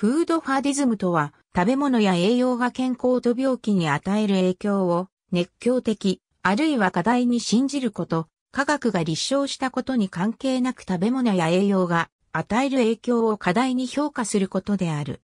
フードファディズムとは、食べ物や栄養が健康と病気に与える影響を、熱狂的、あるいは課題に信じること、科学が立証したことに関係なく食べ物や栄養が与える影響を課題に評価することである。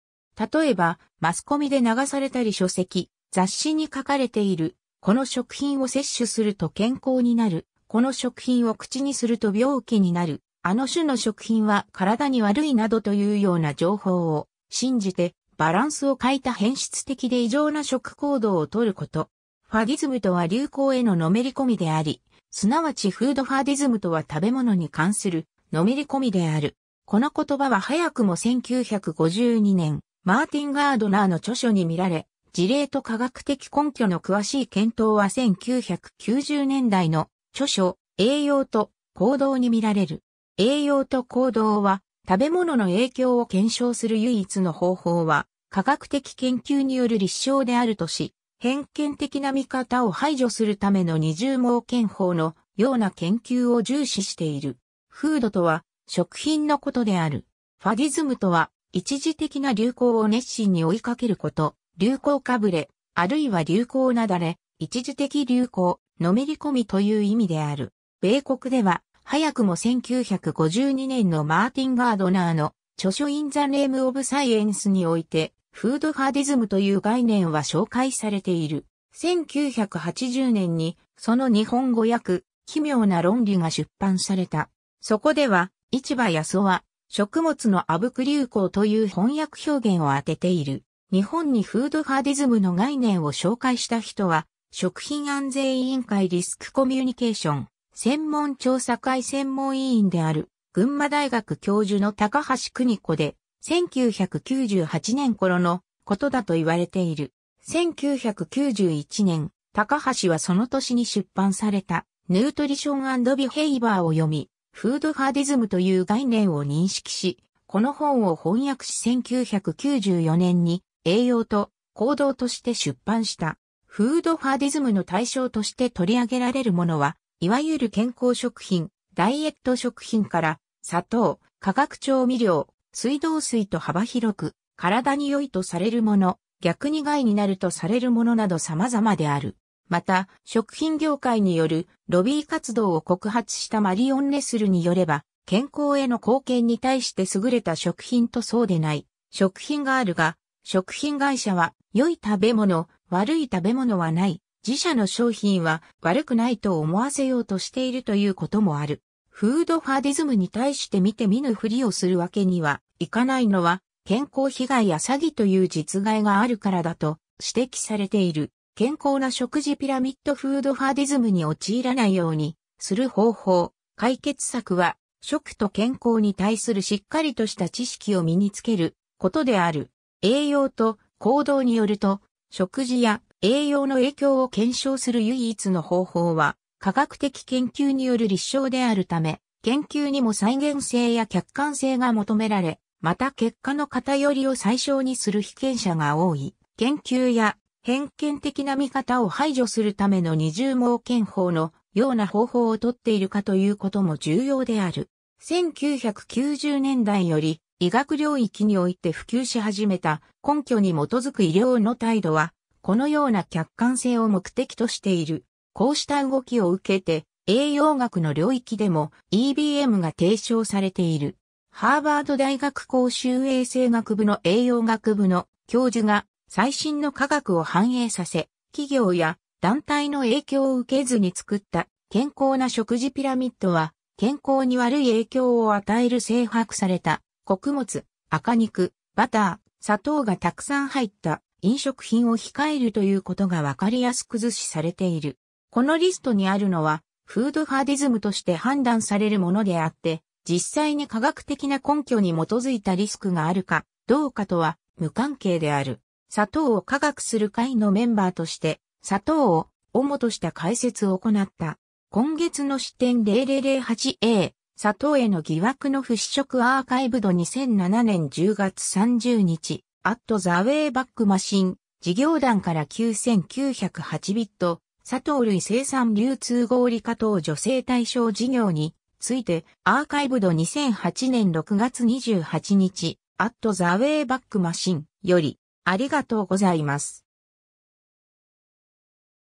例えば、マスコミで流されたり書籍、雑誌に書かれている、この食品を摂取すると健康になる、この食品を口にすると病気になる、あの種の食品は体に悪いなどというような情報を信じて、バランスを欠いた変質的で異常な食行動をとること。ファディズムとは流行へののめり込みであり、すなわちフードファディズムとは食べ物に関するのめり込みである。この言葉は早くも1952年、マーティン・ガードナーの著書に見られ、事例と科学的根拠の詳しい検討は1990年代の著書、栄養と行動に見られる。栄養と行動は食べ物の影響を検証する唯一の方法は、科学的研究による立証であるとし、偏見的な見方を排除するための二重盲検法のような研究を重視している。フードとは食品のことである。ファディズムとは一時的な流行を熱心に追いかけること、流行かぶれ、あるいは流行なだれ、一時的流行、のめり込みという意味である。米国では早くも1952年のマーティン・ガードナーの著書インザネームオブサイエンスにおいて、フードファディズムという概念は紹介されている。1980年にその日本語訳、奇妙な論理が出版された。そこでは、市場やそは、食物のあぶく流行という翻訳表現を当てている。日本にフードファディズムの概念を紹介した人は、食品安全委員会リスクコミュニケーション専門調査会専門委員である群馬大学教授の高橋邦子で、1998年頃のことだと言われている。1991年、高橋はその年に出版された、ヌートリションビヘイバーを読み、フードァーディズムという概念を認識し、この本を翻訳し1994年に栄養と行動として出版した。フードァーディズムの対象として取り上げられるものはいわゆる健康食品、ダイエット食品から、砂糖、化学調味料、水道水と幅広く、体に良いとされるもの、逆に害になるとされるものなど様々である。また、食品業界によるロビー活動を告発したマリオン・レスルによれば、健康への貢献に対して優れた食品とそうでない食品があるが、食品会社は良い食べ物、悪い食べ物はない自社の商品は悪くないと思わせようとしているということもある。フードファディズムに対して見て見ぬふりをするわけにはいかないのは、健康被害や詐欺という実害があるからだと指摘されている。健康な食事ピラミッドフードファディズムに陥らないようにする方法、解決策は、食と健康に対するしっかりとした知識を身につけることである。栄養と行動によると、食事や栄養の影響を検証する唯一の方法は、科学的研究による立証であるため、研究にも再現性や客観性が求められ、また結果の偏りを最小にする被験者が多い、研究や偏見的な見方を排除するための二重盲検法のような方法をとっているかということも重要である。1990年代より医学領域において普及し始めた根拠に基づく医療の態度はこのような客観性を目的としている。こうした動きを受けて、栄養学の領域でも EBM が提唱されている。ハーバード大学公衆衛生学部の栄養学部の教授が最新の科学を反映させ、企業や団体の影響を受けずに作った健康な食事ピラミッドは健康に悪い影響を与える制白された穀物、赤肉、バター、砂糖がたくさん入った飲食品を控えるということがわかりやすく図示されている。このリストにあるのは、フードハーディズムとして判断されるものであって、実際に科学的な根拠に基づいたリスクがあるかどうかとは無関係である。砂糖を科学する会のメンバーとして、砂糖を主とした解説を行った。今月の視点 0008A、砂糖への疑惑の払拭アーカイブド2007年10月30日。アット・ザ・ウェイ・バック・マシン、事業団から9908ビット、佐藤類生産流通合理化等女性対象事業について、アーカイブド2008年6月28日、アット・ザ・ウェイ・バック・マシンより、ありがとうございます。